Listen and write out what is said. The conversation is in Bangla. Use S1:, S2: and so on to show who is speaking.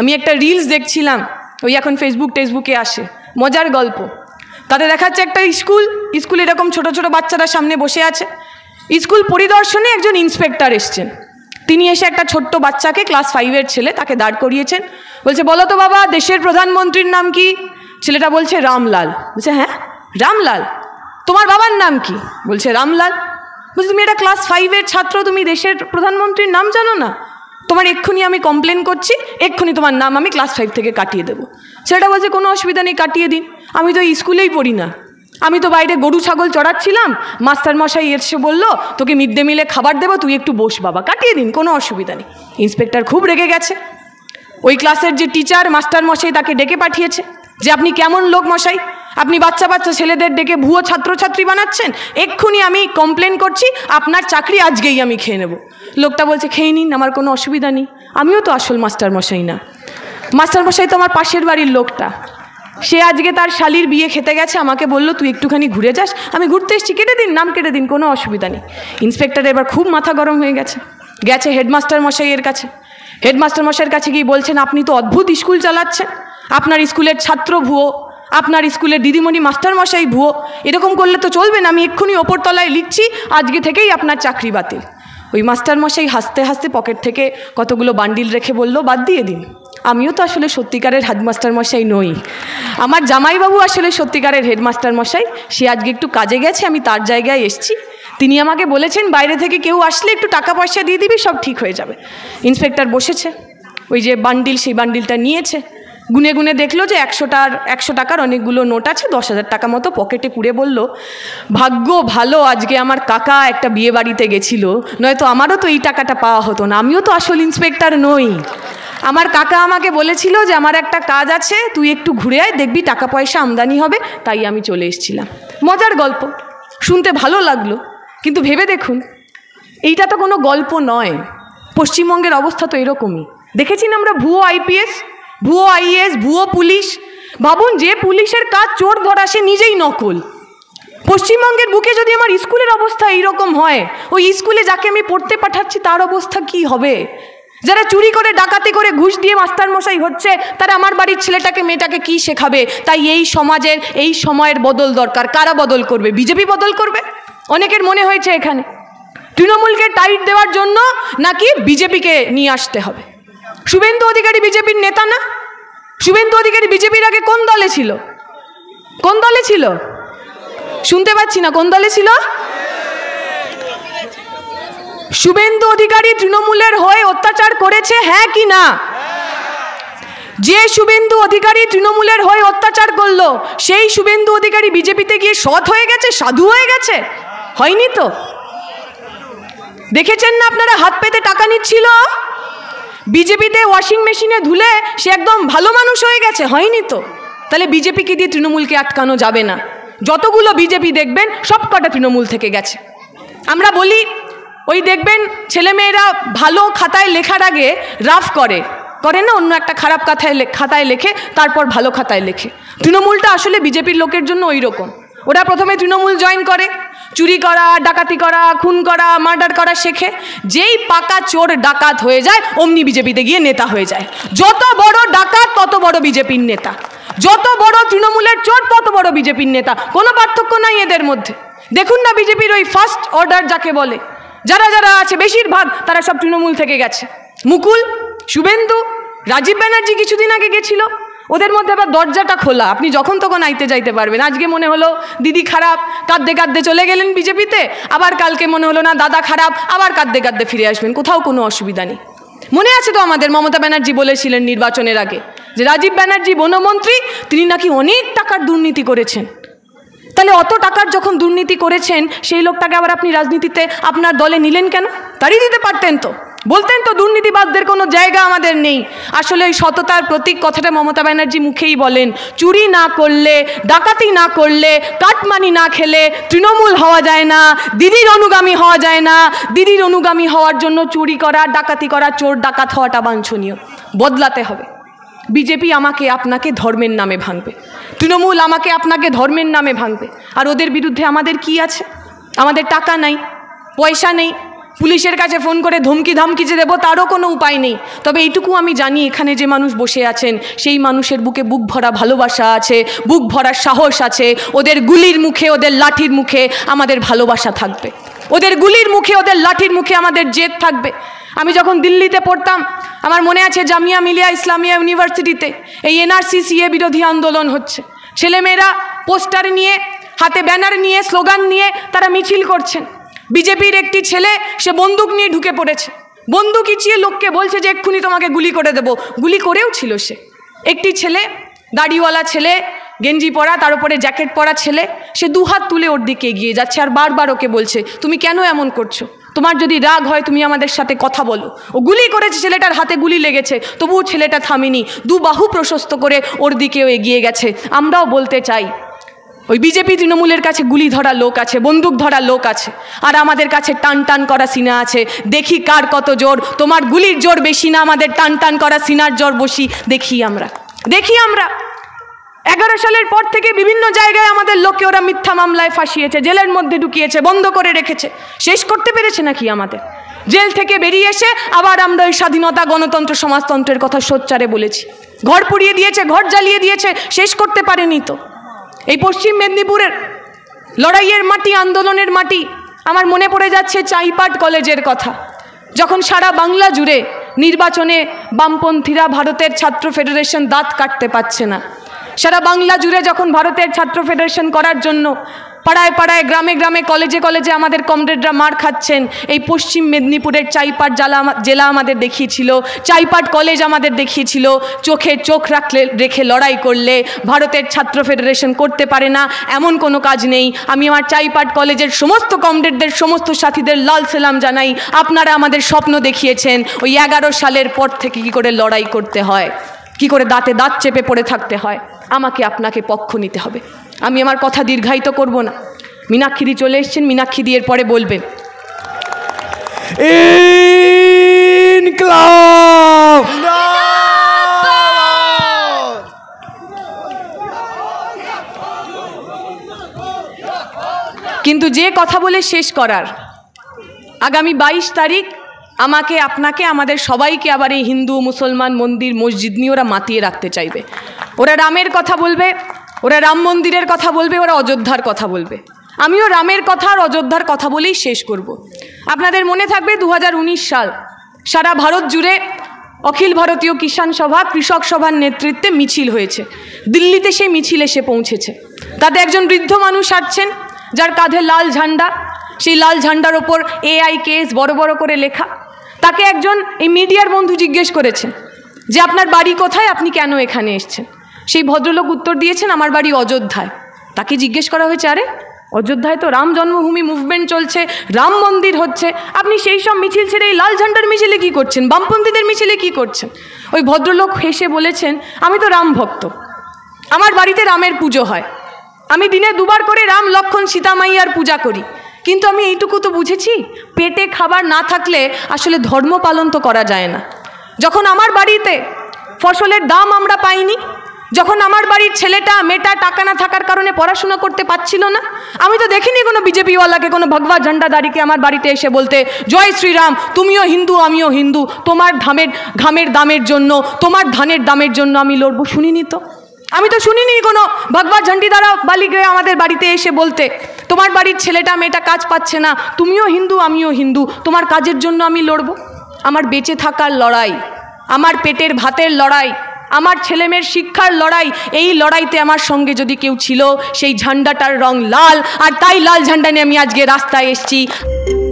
S1: আমি একটা রিলস দেখছিলাম ওই এখন ফেসবুক টেসবুকে আসে মজার গল্প তাতে দেখাচ্ছে একটা স্কুল স্কুল এরকম ছোট ছোট বাচ্চারা সামনে বসে আছে স্কুল পরিদর্শনে একজন ইন্সপেক্টর এসছেন তিনি এসে একটা ছোট্ট বাচ্চাকে ক্লাস ফাইভের ছেলে তাকে দাঁড় করিয়েছেন বলছে বলো তো বাবা দেশের প্রধানমন্ত্রীর নাম কি ছেলেটা বলছে রামলাল বলছে হ্যাঁ রামলাল তোমার বাবার নাম কি বলছে রামলাল বলছে তুমি এটা ক্লাস ফাইভের ছাত্র তুমি দেশের প্রধানমন্ত্রীর নাম জানো না তোমার এক্ষুনি আমি কমপ্লেন করছি এক্ষুনি তোমার নাম আমি ক্লাস ফাইভ থেকে কাটিয়ে দেবো সেটা বলছে কোনো অসুবিধা নেই কাটিয়ে দিন আমি তো স্কুলেই পড়ি না আমি তো বাইরে গরু ছাগল চড়াচ্ছিলাম মাস্টার মশাই এসে বললো তোকে মিড ডে মিলে খাবার দেবো তুই একটু বস বাবা কাটিয়ে দিন কোনো অসুবিধা নেই ইন্সপেক্টর খুব রেগে গেছে ওই ক্লাসের যে টিচার মাস্টার মশাই তাকে ডেকে পাঠিয়েছে যে আপনি কেমন লোক মশাই আপনি বাচ্চা বাচ্চা ছেলেদের ডেকে ভুয়ো ছাত্রছাত্রী বানাচ্ছেন এক্ষুনি আমি কমপ্লেন করছি আপনার চাকরি আজকেই আমি খেয়ে নেব লোকটা বলছে খেয়ে নিন আমার কোনো অসুবিধা নেই আমিও তো আসল মাস্টার মশাই না মাস্টার মশাই তো আমার পাশের বাড়ির লোকটা সে আজকে তার শালির বিয়ে খেতে গেছে আমাকে বলল তুই একটুখানি ঘুরে যাস আমি ঘুরতে এসছি কেটে দিন নাম কেটে দিন কোনো অসুবিধা নেই ইন্সপেক্টর এবার খুব মাথা গরম হয়ে গেছে গেছে হেডমাস্টার মশাইয়ের কাছে হেডমাস্টার মশাইয়ের কাছে গিয়ে বলছেন আপনি তো অদ্ভুত স্কুল চালাচ্ছেন আপনার স্কুলের ছাত্র ভুয়ো আপনার স্কুলের দিদিমণি মাস্টারমশাই ভুয়ো এরকম করলে তো চলবে না আমি এক্ষুনি ওপরতলায় লিখছি আজকে থেকেই আপনার চাকরি বাতিল ওই মাস্টারমশাই হাসতে হাসতে পকেট থেকে কতগুলো বান্ডিল রেখে বলল বাদ দিয়ে দিন আমিও তো আসলে সত্যিকারের হেডমাস্টার মশাই নই আমার জামাইবাবু আসলে সত্যিকারের হেডমাস্টার মশাই সে আজকে একটু কাজে গেছে আমি তার জায়গায় এসছি তিনি আমাকে বলেছেন বাইরে থেকে কেউ আসলে একটু টাকা পয়সা দিয়ে দিবি সব ঠিক হয়ে যাবে ইন্সপেক্টর বসেছে ওই যে বান্ডিল সেই বান্ডিলটা নিয়েছে গুনে গুনে দেখলো যে একশোটার একশো টাকার অনেকগুলো নোট আছে দশ হাজার টাকা মতো পকেটে পুড়ে বলল ভাগ্য ভালো আজকে আমার কাকা একটা বিয়ে বাড়িতে গেছিল নয়তো আমারও তো এই টাকাটা পাওয়া হতো না আমিও তো আসল ইন্সপেক্টর নই আমার কাকা আমাকে বলেছিল যে আমার একটা কাজ আছে তুই একটু ঘুরে আয় দেখবি টাকা পয়সা আমদানি হবে তাই আমি চলে এসেছিলাম মজার গল্প শুনতে ভালো লাগলো কিন্তু ভেবে দেখুন এইটা তো কোনো গল্প নয় পশ্চিমবঙ্গের অবস্থা তো এরকমই দেখেছি না আমরা ভুয়ো আইপিএস ভুয়ো আইএস ভুয়ো পুলিশ ভাবুন যে পুলিশের কাজ চোর ধরা সে নিজেই নকল পশ্চিমবঙ্গের বুকে যদি আমার স্কুলের অবস্থা এইরকম হয় ওই স্কুলে যাকে আমি পড়তে পাঠাচ্ছি তার অবস্থা কি হবে যারা চুরি করে ডাকাতি করে ঘুষ দিয়ে মাস্টারমশাই হচ্ছে তারা আমার বাড়ির ছেলেটাকে মেয়েটাকে কি শেখাবে তাই এই সমাজের এই সময়ের বদল দরকার কারা বদল করবে বিজেপি বদল করবে অনেকের মনে হয়েছে এখানে তৃণমূলকে টাইট দেওয়ার জন্য নাকি বিজেপিকে নিয়ে আসতে হবে শুভেন্দু অধিকারী বিজেপির নেতা না শুভেন্দু অধিকারী বিজেপির আগে কোন দলে ছিল কোন দলে ছিল শুনতে পাচ্ছি না কোন দলে ছিল শুভেন্দু অধিকারী তৃণমূলের হয়ে অত্যাচার করেছে হ্যাঁ কি না যে শুভেন্দু অধিকারী তৃণমূলের হয়ে অত্যাচার করলো সেই শুভেন্দু অধিকারী বিজেপিতে গিয়ে সৎ হয়ে গেছে সাধু হয়ে গেছে হয়নি তো দেখেছেন না আপনারা হাত পেতে টাকা নিচ্ছিল বিজেপিতে ওয়াশিং মেশিনে ধুলে সে একদম ভালো মানুষ হয়ে গেছে হয়নি তো তাহলে বিজেপিকে দিয়ে তৃণমূলকে আটকানো যাবে না যতগুলো বিজেপি দেখবেন সব কটা তৃণমূল থেকে গেছে আমরা বলি ওই দেখবেন ছেলেমেয়েরা ভালো খাতায় লেখার আগে রাফ করে করে না অন্য একটা খারাপ খাতায় খাতায় লেখে তারপর ভালো খাতায় লেখে তৃণমূলটা আসলে বিজেপির লোকের জন্য ওই রকম ওরা প্রথমে তৃণমূল জয়েন করে চুরি করা ডাকাতি করা খুন করা মার্ডার করা শেখে যেই পাকা চোর ডাকাত হয়ে যায় অমনি বিজেপিতে গিয়ে নেতা হয়ে যায় যত বড় ডাকাত তত বড় বিজেপির নেতা যত বড় তৃণমূলের চোর তত বড় বিজেপির নেতা কোনো পার্থক্য নাই এদের মধ্যে দেখুন না বিজেপির ওই ফার্স্ট অর্ডার যাকে বলে যারা যারা আছে বেশিরভাগ তারা সব তৃণমূল থেকে গেছে মুকুল শুভেন্দু রাজীব ব্যানার্জি কিছুদিন আগে গেছিল ওদের মধ্যে আবার দরজাটা খোলা আপনি যখন তখন আইতে যাইতে পারবেন আজকে মনে হলো দিদি খারাপ কাঁদতে কাঁদতে চলে গেলেন বিজেপিতে আবার কালকে মনে হলো না দাদা খারাপ আবার কাঁদতে কাঁদতে ফিরে আসবেন কোথাও কোনো অসুবিধা নেই মনে আছে তো আমাদের মমতা ব্যানার্জি বলেছিলেন নির্বাচনের আগে যে রাজীব ব্যানার্জি বনমন্ত্রী তিনি নাকি অনেক টাকার দুর্নীতি করেছেন তাহলে অত টাকার যখন দুর্নীতি করেছেন সেই লোকটাকে আবার আপনি রাজনীতিতে আপনার দলে নিলেন কেন তারই দিতে পারতেন তো বলতেন তো দুর্নীতিবাদদের কোনো জায়গা আমাদের নেই আসলে ওই সততার প্রতীক কথাটা মমতা ব্যানার্জি মুখেই বলেন চুরি না করলে ডাকাতি না করলে কাটমানি না খেলে তৃণমূল হওয়া যায় না দিদির অনুগামী হওয়া যায় না দিদির অনুগামী হওয়ার জন্য চুরি করা ডাকাতি করা চোর ডাকাত হওয়াটা বাঞ্ছনীয় বদলাতে হবে বিজেপি আমাকে আপনাকে ধর্মের নামে ভাঙবে তৃণমূল আমাকে আপনাকে ধর্মের নামে ভাঙবে আর ওদের বিরুদ্ধে আমাদের কি আছে আমাদের টাকা নাই পয়সা নেই পুলিশের কাছে ফোন করে ধমকি ধামকি যে দেবো তারও কোনো উপায় নেই তবে এইটুকু আমি জানি এখানে যে মানুষ বসে আছেন সেই মানুষের বুকে বুক ভরা ভালোবাসা আছে বুক ভরা সাহস আছে ওদের গুলির মুখে ওদের লাঠির মুখে আমাদের ভালোবাসা থাকবে ওদের গুলির মুখে ওদের লাঠির মুখে আমাদের জেদ থাকবে আমি যখন দিল্লিতে পড়তাম আমার মনে আছে জামিয়া মিলিয়া ইসলামিয়া ইউনিভার্সিটিতে এই এনআরসি বিরোধী আন্দোলন হচ্ছে ছেলেমেয়েরা পোস্টার নিয়ে হাতে ব্যানার নিয়ে স্লোগান নিয়ে তারা মিছিল করছেন বিজেপির একটি ছেলে সে বন্দুক নিয়ে ঢুকে পড়েছে বন্দুক ইচিয়ে লোককে বলছে যে এক্ষুনি তোমাকে গুলি করে দেব গুলি করেও ছিল সে একটি ছেলে দাড়িওয়ালা ছেলে গেঞ্জি পরা তার উপরে জ্যাকেট পরা ছেলে সে দুহাত তুলে ওর দিকে এগিয়ে যাচ্ছে আর বারবার ওকে বলছে তুমি কেন এমন করছো তোমার যদি রাগ হয় তুমি আমাদের সাথে কথা বলো ও গুলি করেছে ছেলেটার হাতে গুলি লেগেছে তবুও ছেলেটা থামেনি দু বাহু প্রশস্ত করে ওর দিকেও এগিয়ে গেছে আমরাও বলতে চাই ওই বিজেপি তৃণমূলের কাছে গুলি ধরা লোক আছে বন্দুক ধরা লোক আছে আর আমাদের কাছে টান টান করা সিনা আছে দেখি কার কত জোর তোমার গুলির জোর বেশি না আমাদের টান টান করা সিনার জোর বসি দেখি আমরা দেখি আমরা এগারো সালের পর থেকে বিভিন্ন জায়গায় আমাদের লোককে ওরা মিথ্যা মামলায় ফাঁসিয়েছে জেলের মধ্যে ঢুকিয়েছে বন্ধ করে রেখেছে শেষ করতে পেরেছে নাকি আমাদের জেল থেকে বেরিয়ে এসে আবার আমরা ওই স্বাধীনতা গণতন্ত্র সমাজতন্ত্রের কথা সোচ্চারে বলেছি ঘর পুড়িয়ে দিয়েছে ঘর জ্বালিয়ে দিয়েছে শেষ করতে পারেনি তো এই পশ্চিম মেদিনীপুরের লড়াইয়ের মাটি আন্দোলনের মাটি আমার মনে পড়ে যাচ্ছে চাইপাট কলেজের কথা যখন সারা বাংলা জুড়ে নির্বাচনে বামপন্থীরা ভারতের ছাত্র ফেডারেশন দাঁত কাটতে পারছে না সারা বাংলা জুড়ে যখন ভারতের ছাত্র ফেডারেশন করার জন্য পাড়ায় পাড়ায় গ্রামে গ্রামে কলেজে কলেজে আমাদের কমরেডরা মার খাচ্ছেন এই পশ্চিম মেদিনীপুরের চাইপাট জেলা জেলা আমাদের দেখিয়েছিল চাইপাট কলেজ আমাদের দেখিয়েছিল চোখে চোখ রাখলে রেখে লড়াই করলে ভারতের ছাত্র ফেডারেশন করতে পারে না এমন কোনো কাজ নেই আমি আমার চাইপাট কলেজের সমস্ত কমরেডদের সমস্ত সাথীদের লাল সেলাম জানাই আপনারা আমাদের স্বপ্ন দেখিয়েছেন ওই এগারো সালের পর থেকে কি করে লড়াই করতে হয় কি করে দাঁতে দাঁত চেপে পড়ে থাকতে হয় আমাকে আপনাকে পক্ষ নিতে হবে আমি আমার কথা দীর্ঘায়িত করব না দি চলে এসছেন মীনাক্ষীদি এর পরে বলবেন কিন্তু যে কথা বলে শেষ করার আগামী ২২ তারিখ আমাকে আপনাকে আমাদের সবাইকে আবার এই হিন্দু মুসলমান মন্দির মসজিদ নিয়ে ওরা মাতিয়ে রাখতে চাইবে ওরা রামের কথা বলবে ওরা রাম মন্দিরের কথা বলবে ওরা অযোধ্যার কথা বলবে আমিও রামের কথা আর অযোধ্যার কথা বলেই শেষ করব। আপনাদের মনে থাকবে দু সাল সারা ভারত জুড়ে অখিল ভারতীয় কিষাণ সভা কৃষক সভার নেতৃত্বে মিছিল হয়েছে দিল্লিতে সেই মিছিল এসে পৌঁছেছে তাতে একজন বৃদ্ধ মানুষ আসছেন যার কাঁধে লাল ঝান্ডা সেই লাল ঝান্ডার ওপর এআই কেস বড় বড় করে লেখা তাকে একজন এই মিডিয়ার বন্ধু জিজ্ঞেস করেছেন যে আপনার বাড়ি কোথায় আপনি কেন এখানে এসছেন সেই ভদ্রলোক উত্তর দিয়েছেন আমার বাড়ি অযোধ্যায় তাকে জিজ্ঞেস করা হয়েছে আরে অযোধ্যায় তো রাম জন্মভূমি মুভমেন্ট চলছে রাম মন্দির হচ্ছে আপনি সেই সব মিছিল ছেড়ে এই লাল ঝান্ডার মিছিলে কি করছেন বামপন্থীদের মিছিলে কি করছেন ওই ভদ্রলোক হেসে বলেছেন আমি তো রাম ভক্ত আমার বাড়িতে রামের পুজো হয় আমি দিনে দুবার করে রাম লক্ষণ সীতামাইয়ার পূজা করি কিন্তু আমি এইটুকু তো বুঝেছি পেটে খাবার না থাকলে আসলে ধর্ম পালন তো করা যায় না যখন আমার বাড়িতে ফসলের দাম আমরা পাইনি যখন আমার বাড়ির ছেলেটা মেয়েটা টাকা না থাকার কারণে পড়াশোনা করতে পারছিল না আমি তো দেখিনি কোনো বিজেপিওয়ালাকে কোনো ভগবা ঝান্ডাদারিকে আমার বাড়িতে এসে বলতে জয় শ্রীরাম তুমিও হিন্দু আমিও হিন্দু তোমার ধামের ঘামের দামের জন্য তোমার ধানের দামের জন্য আমি লড়ব শুনিনি তো আমি তো শুনিনি কোনো ভগবা ঝান্ডিদারা বালিকে আমাদের বাড়িতে এসে বলতে তোমার বাড়ির ছেলেটা মেয়েটা কাজ পাচ্ছে না তুমিও হিন্দু আমিও হিন্দু তোমার কাজের জন্য আমি লড়ব আমার বেঁচে থাকার লড়াই আমার পেটের ভাতের লড়াই আমার ছেলেমেয়ের শিক্ষার লড়াই এই লড়াইতে আমার সঙ্গে যদি কেউ ছিল সেই ঝান্ডাটার রং লাল আর তাই লাল ঝান্ডা নিয়ে আমি আজকে রাস্তায় এসেছি